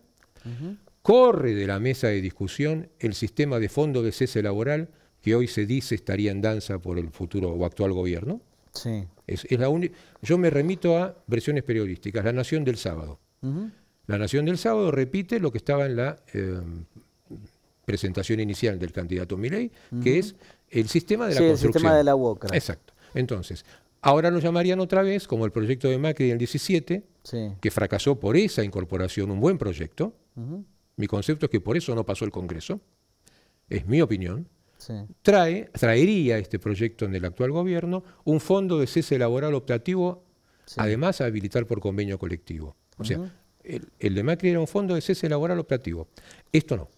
corre de la mesa de discusión el sistema de fondo de cese laboral que hoy se dice estaría en danza por el futuro o actual gobierno. Sí. Es, Yo me remito a versiones periodísticas, La Nación del Sábado. La Nación del Sábado repite lo que estaba en la eh, presentación inicial del candidato Milei, que es el sistema de la El sistema de la UOCRA. Exacto. Entonces, Ahora lo llamarían otra vez, como el proyecto de Macri el 17, que fracasó por esa incorporación, un buen proyecto. Mi concepto es que por eso no pasó el Congreso, es mi opinión. Trae, traería este proyecto en el actual gobierno un fondo de cese laboral optativo, además a habilitar por convenio colectivo. O sea, el, el de Macri era un fondo de cese laboral optativo. Esto no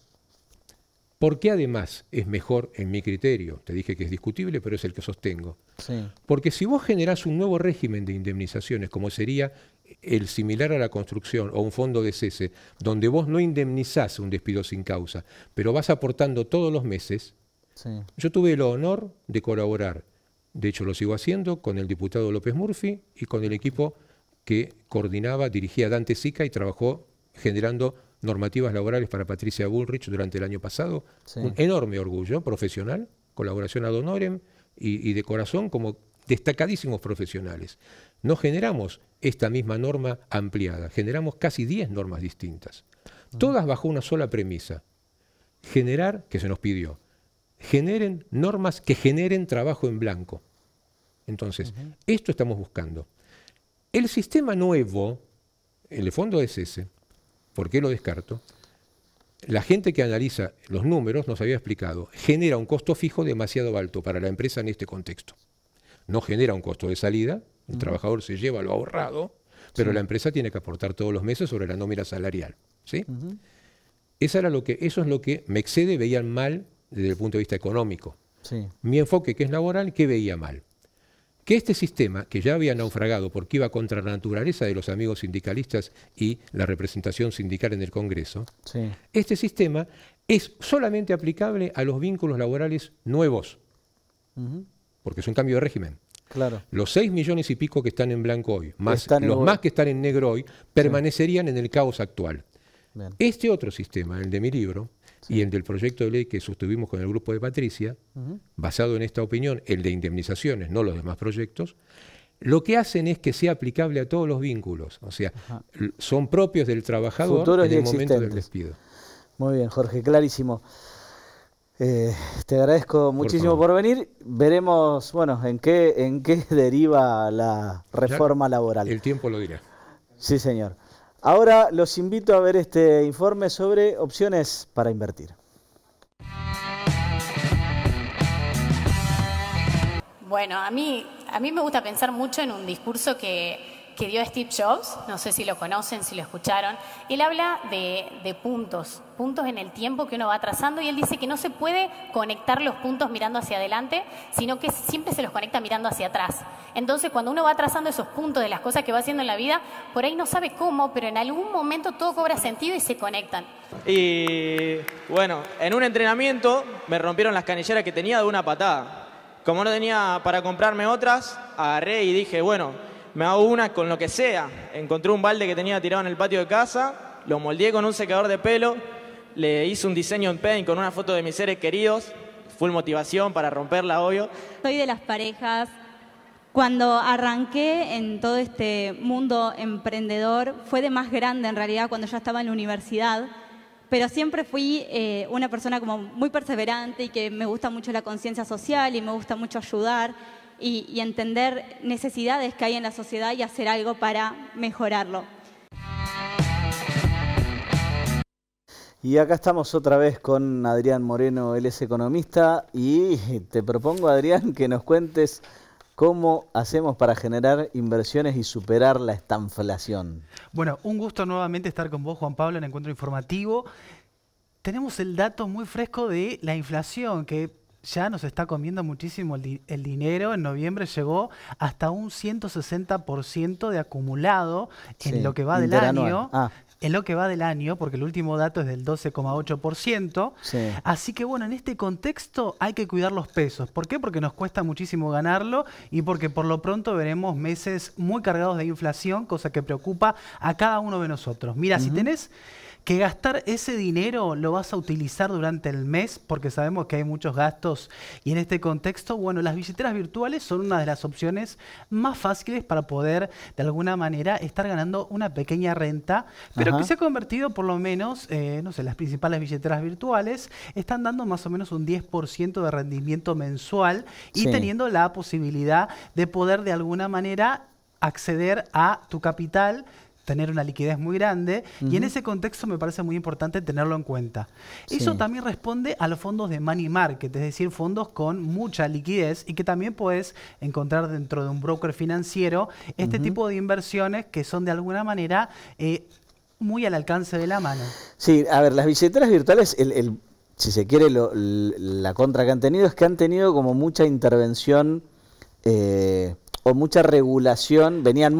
qué además es mejor en mi criterio? Te dije que es discutible, pero es el que sostengo. Porque si vos generás un nuevo régimen de indemnizaciones, como sería el similar a la construcción o un fondo de cese, donde vos no indemnizás un despido sin causa, pero vas aportando todos los meses, yo tuve el honor de colaborar, de hecho lo sigo haciendo, con el diputado López Murphy y con el equipo que coordinaba, dirigía Dante Sica y trabajó generando normativas laborales para Patricia Bullrich durante el año pasado. Un enorme orgullo profesional, colaboración ad honorem y, de corazón como destacadísimos profesionales. No generamos esta misma norma ampliada, generamos casi 10 normas distintas, ah. todas bajo una sola premisa, generar, que se nos pidió, generen normas que generen trabajo en blanco. Entonces, esto estamos buscando. El sistema nuevo, en el fondo es ese, ¿Por qué lo descarto? La gente que analiza los números, nos había explicado, genera un costo fijo demasiado alto para la empresa en este contexto. No genera un costo de salida, el trabajador se lleva lo ahorrado, pero la empresa tiene que aportar todos los meses sobre la nómina salarial. ¿sí? era lo que, eso es lo que me excede, veían mal desde el punto de vista económico. Mi enfoque, que es laboral, ¿qué veía mal? que este sistema, que ya había naufragado porque iba contra la naturaleza de los amigos sindicalistas y la representación sindical en el Congreso, este sistema es solamente aplicable a los vínculos laborales nuevos, porque es un cambio de régimen. Claro. Los seis millones y pico que están en blanco hoy, más los más que están en negro hoy, permanecerían en el caos actual. Este otro sistema, el de mi libro, y el del proyecto de ley que sostuvimos con el grupo de Patricia, basado en esta opinión, el de indemnizaciones, no los demás proyectos, lo que hacen es que sea aplicable a todos los vínculos, o sea, son propios del trabajador y en el momento del despido. Muy bien, Jorge, clarísimo. Eh, te agradezco muchísimo por, venir. Veremos, bueno, en qué, en qué *laughs* deriva la reforma laboral. El tiempo lo dirá. Sí, señor. Ahora los invito a ver este informe sobre opciones para invertir. Bueno, a mí, a mí me gusta pensar mucho en un discurso que que dio Steve Jobs, no sé si lo conocen, si lo escucharon, él habla de, puntos, puntos en el tiempo que uno va trazando y él dice que no se puede conectar los puntos mirando hacia adelante, sino que siempre se los conecta mirando hacia atrás. Entonces, cuando uno va trazando esos puntos de las cosas que va haciendo en la vida, por ahí no sabe cómo, pero en algún momento todo cobra sentido y se conectan. Y bueno, en un entrenamiento me rompieron las canilleras que tenía de una patada. Como no tenía para comprarme otras, agarré y dije, bueno, me hago una con lo que sea. Encontré un balde que tenía tirado en el patio de casa, lo moldeé con un secador de pelo, le hice un diseño en paint con una foto de mis seres queridos, full motivación para romperla, obvio. Soy de las parejas. Cuando arranqué en todo este mundo emprendedor, fue de más grande en realidad cuando ya estaba en la universidad, pero siempre fui eh, una persona como muy perseverante y que me gusta mucho la conciencia social y me gusta mucho ayudar y, entender necesidades que hay en la sociedad y hacer algo para mejorarlo. Y acá estamos otra vez con Adrián Moreno, él es economista, y te propongo, Adrián, que nos cuentes cómo hacemos para generar inversiones y superar la estanflación. Bueno, un gusto nuevamente estar con vos, Juan Pablo, en Encuentro Informativo. Tenemos el dato muy fresco de la inflación, que ya nos está comiendo muchísimo el, dinero. En noviembre llegó hasta un 160% de acumulado en lo que va del año. Ah. En lo que va del año, porque el último dato es del 12,8%. Así que bueno, en este contexto hay que cuidar los pesos. ¿Por qué? Porque nos cuesta muchísimo ganarlo y porque por lo pronto veremos meses muy cargados de inflación, cosa que preocupa a cada uno de nosotros. Mira, si tenés que gastar ese dinero lo vas a utilizar durante el mes, porque sabemos que hay muchos gastos y en este contexto, bueno, las billeteras virtuales son una de las opciones más fáciles para poder de alguna manera estar ganando una pequeña renta, pero que se ha convertido por lo menos, eh, no sé, las principales billeteras virtuales están dando más o menos un 10% de rendimiento mensual y teniendo la posibilidad de poder de alguna manera acceder a tu capital tener una liquidez muy grande y en ese contexto me parece muy importante tenerlo en cuenta. Eso también responde a los fondos de money market, es decir, fondos con mucha liquidez y que también puedes encontrar dentro de un broker financiero este tipo de inversiones que son de alguna manera... Eh, muy al alcance de la mano. Sí, a ver, las billeteras virtuales, el, si se quiere, la contra que han tenido es que han tenido como mucha intervención eh, o mucha regulación, venían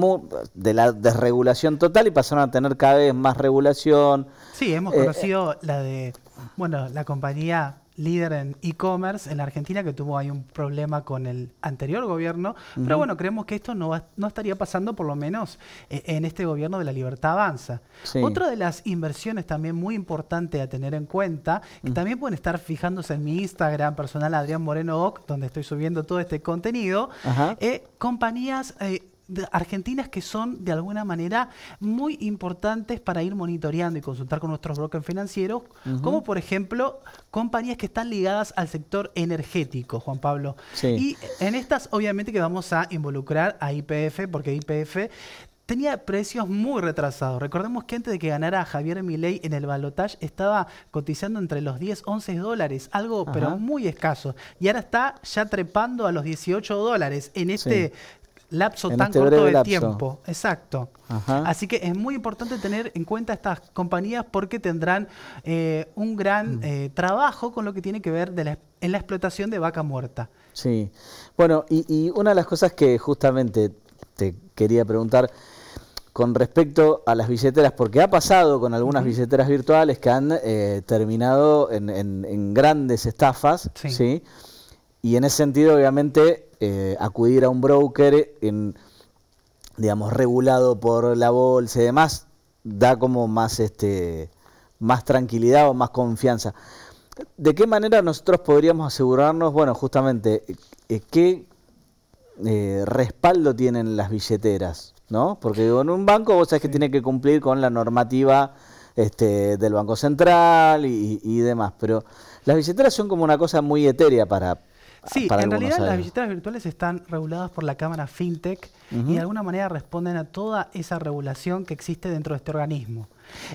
de la desregulación total y pasaron a tener cada vez más regulación. Sí, hemos eh, conocido eh, la de, bueno, la compañía líder en e-commerce en la Argentina que tuvo ahí un problema con el anterior gobierno. Pero bueno, creemos que esto no, no estaría pasando por lo menos e, en este gobierno de la libertad avanza. Otra de las inversiones también muy importante a tener en cuenta, que también pueden estar fijándose en mi Instagram personal Adrián Moreno Oc, donde estoy subiendo todo este contenido, eh, compañías... Eh, argentinas que son de alguna manera muy importantes para ir monitoreando y consultar con nuestros brokers financieros, como por ejemplo compañías que están ligadas al sector energético, Juan Pablo. Y en estas obviamente que vamos a involucrar a IPF, porque IPF tenía precios muy retrasados. Recordemos que antes de que ganara Javier Milei en el Balotage estaba cotizando entre los 10, 11 dólares, algo pero muy escaso. Y ahora está ya trepando a los 18 dólares en este lapso tan este corto de tiempo. Exacto. Así que es muy importante tener en cuenta estas compañías porque tendrán eh, un gran mm. eh, trabajo con lo que tiene que ver en la explotación de vaca muerta. Sí. Bueno, y, una de las cosas que justamente te quería preguntar con respecto a las billeteras, porque ha pasado con algunas billeteras virtuales que han eh, terminado en, grandes estafas, sí. Y en ese sentido, obviamente, eh, acudir a un broker en, digamos, regulado por la bolsa y demás, da como más, este, más tranquilidad o más confianza. ¿De qué manera nosotros podríamos asegurarnos, bueno, justamente, eh, qué eh, respaldo tienen las billeteras? ¿no? Porque en un banco vos sabés que tiene que cumplir con la normativa este, del Banco Central y, y demás, pero las billeteras son como una cosa muy etérea para, Sí, en realidad las billeteras virtuales están reguladas por la Cámara FinTech y de alguna manera responden a toda esa regulación que existe dentro de este organismo.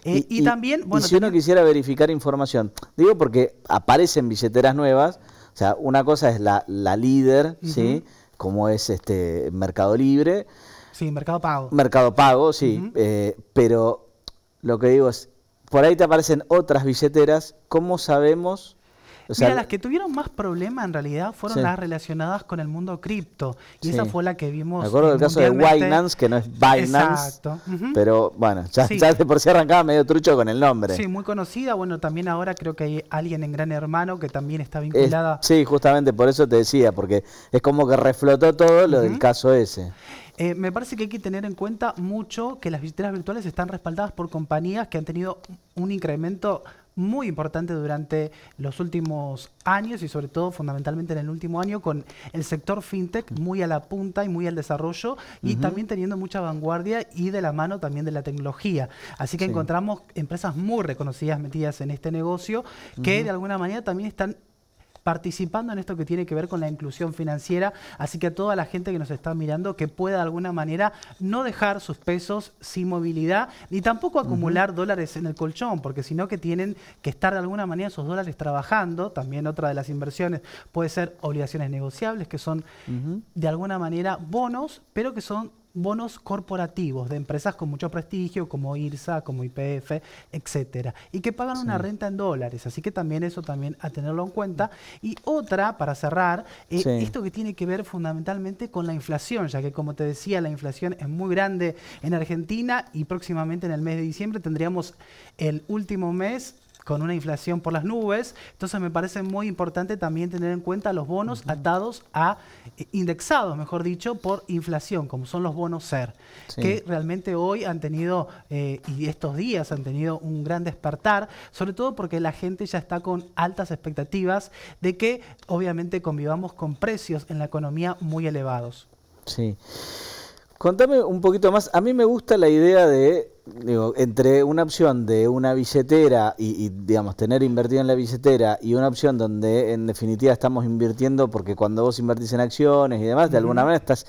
y, eh, también, si uno quisiera verificar información, digo porque aparecen billeteras nuevas, o sea, una cosa es la, líder, ¿sí? Como es este Mercado Libre. Sí, Mercado Pago. Mercado Pago, sí. Eh, pero lo que digo es, por ahí te aparecen otras billeteras, ¿cómo sabemos o sea, las que tuvieron más problema en realidad fueron las relacionadas con el mundo cripto. Y esa fue la que vimos. Me acuerdo del caso de Binance, que no es Binance. Exacto. Pero bueno, ya, por si arrancaba medio trucho con el nombre. Sí, muy conocida. Bueno, también ahora creo que hay alguien en Gran Hermano que también está vinculada. sí, justamente por eso te decía, porque es como que reflotó todo lo del caso ese. Eh, me parece que hay que tener en cuenta mucho que las billeteras virtuales están respaldadas por compañías que han tenido un incremento muy importante durante los últimos años y sobre todo fundamentalmente en el último año con el sector fintech muy a la punta y muy al desarrollo y también teniendo mucha vanguardia y de la mano también de la tecnología. Así que encontramos empresas muy reconocidas metidas en este negocio que de alguna manera también están participando en esto que tiene que ver con la inclusión financiera. Así que a toda la gente que nos está mirando, que pueda de alguna manera no dejar sus pesos sin movilidad, ni tampoco acumular dólares en el colchón, porque sino que tienen que estar de alguna manera esos dólares trabajando. También otra de las inversiones puede ser obligaciones negociables, que son de alguna manera bonos, pero que son bonos corporativos de empresas con mucho prestigio, como IRSA, como IPF, etcétera, y que pagan una renta en dólares. Así que también eso también a tenerlo en cuenta. Y otra, para cerrar, eh, esto que tiene que ver fundamentalmente con la inflación, ya que como te decía, la inflación es muy grande en Argentina y próximamente en el mes de diciembre tendríamos el último mes con una inflación por las nubes. Entonces me parece muy importante también tener en cuenta los bonos atados a, eh, indexados, mejor dicho, por inflación, como son los bonos SER, que realmente hoy han tenido, eh, y estos días han tenido un gran despertar, sobre todo porque la gente ya está con altas expectativas de que obviamente convivamos con precios en la economía muy elevados. Sí. Contame un poquito más. A mí me gusta la idea de, digo, entre una opción de una billetera y, digamos, tener invertido en la billetera y una opción donde en definitiva estamos invirtiendo, porque cuando vos invertís en acciones y demás, de alguna manera estás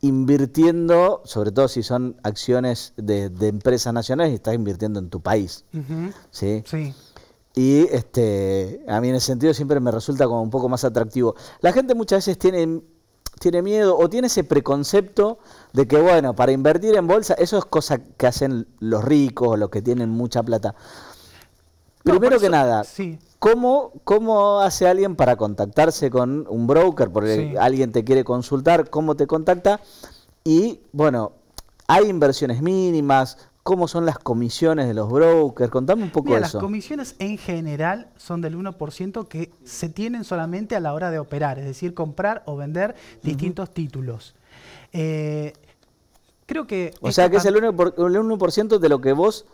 invirtiendo, sobre todo si son acciones de, empresas nacionales, y estás invirtiendo en tu país. ¿sí? sí. Y este, a mí en ese sentido siempre me resulta como un poco más atractivo. La gente muchas veces tiene, tiene miedo o tiene ese preconcepto de que, bueno, para invertir en bolsa, eso es cosa que hacen los ricos, los que tienen mucha plata. Primero que nada, ¿cómo, ¿cómo, hace alguien para contactarse con un broker? Porque alguien te quiere consultar, ¿cómo te contacta? Y bueno, hay inversiones mínimas, ¿cómo son las comisiones de los brokers? Contame un poco eso. Las comisiones en general son del 1% que se tienen solamente a la hora de operar, es decir, comprar o vender distintos títulos. Eh, creo que... O sea, que es el 1%, de lo que vos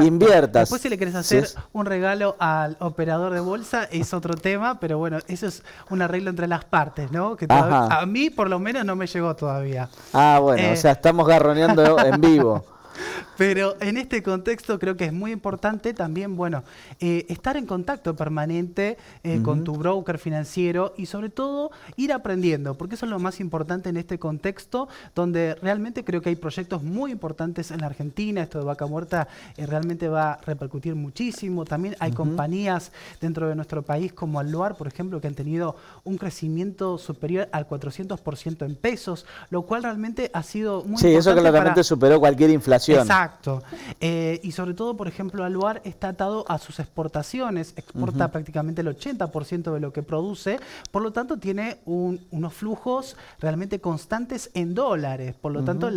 inviertas. Después si le querés hacer un regalo al operador de bolsa es otro tema, pero bueno, eso es un arreglo entre las partes, ¿no? Que a mí por lo menos no me llegó todavía. Ah, bueno, o eh, sea, estamos garroneando en vivo. *laughs* Pero en este contexto creo que es muy importante también, bueno, eh, estar en contacto permanente eh, con tu broker financiero y sobre todo ir aprendiendo, porque eso es lo más importante en este contexto donde realmente creo que hay proyectos muy importantes en la Argentina. Esto de Vaca Muerta eh, realmente va a repercutir muchísimo. También hay compañías dentro de nuestro país como Aluar, por ejemplo, que han tenido un crecimiento superior al 400% en pesos, lo cual realmente ha sido muy sí, importante. Sí, eso claramente superó cualquier inflación. Exacto. Exacto. Eh, y sobre todo, por ejemplo, Aluar está atado a sus exportaciones, exporta prácticamente el 80% de lo que produce, por lo tanto tiene unos flujos realmente constantes en dólares, por lo tanto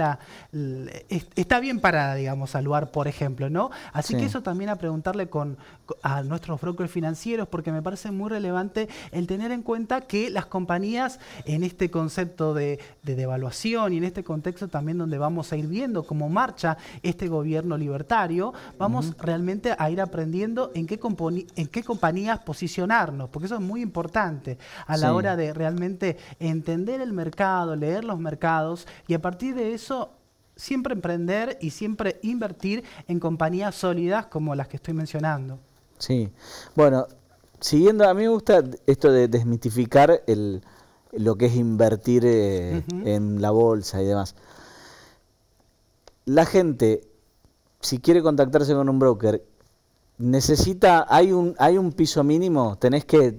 está bien parada, digamos, Aluar, por ejemplo, ¿no? Así que eso también a preguntarle con, a nuestros brokers financieros, porque me parece muy relevante el tener en cuenta que las compañías en este concepto de, de devaluación y en este contexto también donde vamos a ir viendo cómo marcha este este gobierno libertario, vamos realmente a ir aprendiendo en qué, en qué compañías posicionarnos, porque eso es muy importante a la hora de realmente entender el mercado, leer los mercados y a partir de eso siempre emprender y siempre invertir en compañías sólidas como las que estoy mencionando. Sí, bueno, siguiendo, a mí me gusta esto de desmitificar lo que es invertir eh, en la bolsa y demás. La gente si quiere contactarse con un broker, necesita, hay un, hay un piso mínimo, tenés que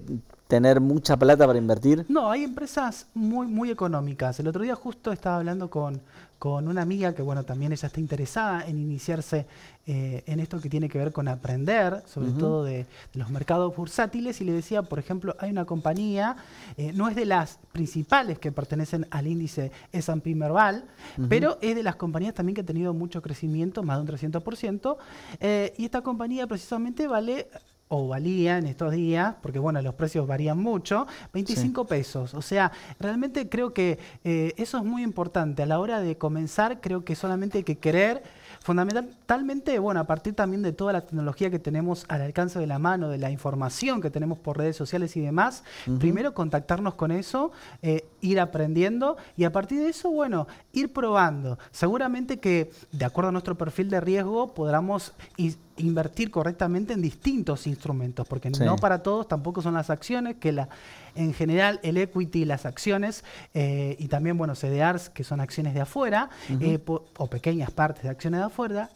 tener mucha plata para invertir? No, hay empresas muy, muy económicas. El otro día justo estaba hablando con, con una amiga que, bueno, también ella está interesada en iniciarse eh, en esto que tiene que ver con aprender, sobre todo de, los mercados bursátiles, y le decía, por ejemplo, hay una compañía, eh, no es de las principales que pertenecen al índice S&P Merval, pero es de las compañías también que ha tenido mucho crecimiento, más de un 300%, eh, y esta compañía precisamente vale o valía en estos días, porque bueno, los precios varían mucho, 25 pesos. O sea, realmente creo que eh, eso es muy importante. A la hora de comenzar, creo que solamente hay que querer fundamentalmente, bueno, a partir también de toda la tecnología que tenemos al alcance de la mano, de la información que tenemos por redes sociales y demás, primero contactarnos con eso, eh, ir aprendiendo y a partir de eso, bueno, ir probando. Seguramente que de acuerdo a nuestro perfil de riesgo podamos invertir correctamente en distintos instrumentos, porque no para todos tampoco son las acciones, que la, en general el equity, las acciones eh, y también, bueno, CDRs, que son acciones de afuera eh, o pequeñas partes de acciones de afuera,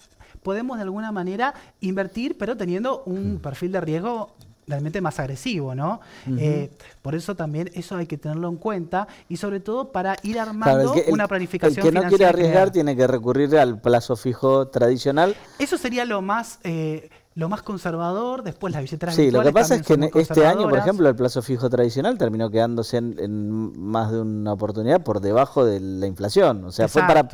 podemos de alguna manera invertir, pero teniendo un mm. perfil de riesgo realmente más agresivo, ¿no? Eh, por eso también eso hay que tenerlo en cuenta y sobre todo para ir armando una planificación. El, el que no quiere arriesgar tiene que recurrir al plazo fijo tradicional. Eso sería lo más... Eh, lo más conservador, después la billeteras Sí, lo que pasa es que este año, por ejemplo, el plazo fijo tradicional terminó quedándose en, más de una oportunidad por debajo de la inflación. O sea, fue para,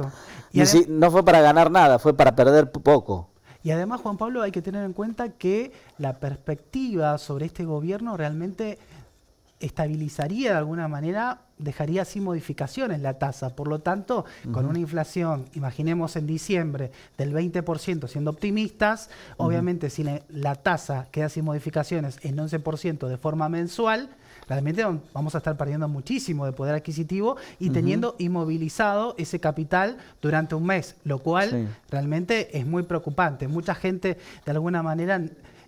y no fue para ganar nada, fue para perder poco. Y además, Juan Pablo, hay que tener en cuenta que la perspectiva sobre este gobierno realmente estabilizaría de alguna manera, dejaría sin modificaciones la tasa. Por lo tanto, con una inflación, imaginemos en diciembre, del 20%, siendo optimistas, obviamente si la tasa queda sin modificaciones en 11% de forma mensual, realmente vamos a estar perdiendo muchísimo de poder adquisitivo y teniendo inmovilizado ese capital durante un mes, lo cual realmente es muy preocupante. Mucha gente de alguna manera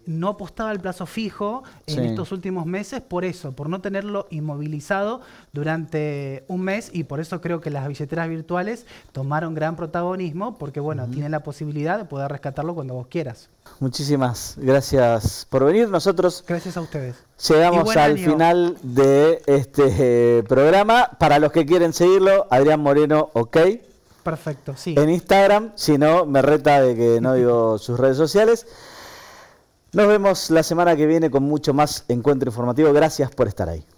no apostaba al plazo fijo en estos últimos meses por eso, por no tenerlo inmovilizado durante un mes y por eso creo que las billeteras virtuales tomaron gran protagonismo porque bueno, tienen la posibilidad de poder rescatarlo cuando vos quieras. Muchísimas gracias por venir. Nosotros Gracias a ustedes. Llegamos al final de este eh, programa. Para los que quieren seguirlo, Adrián Moreno, ok. Perfecto, sí. En Instagram, si no, me reta de que no digo *laughs* sus redes sociales. Nos vemos la semana que viene con mucho más encuentro informativo. Gracias por estar ahí.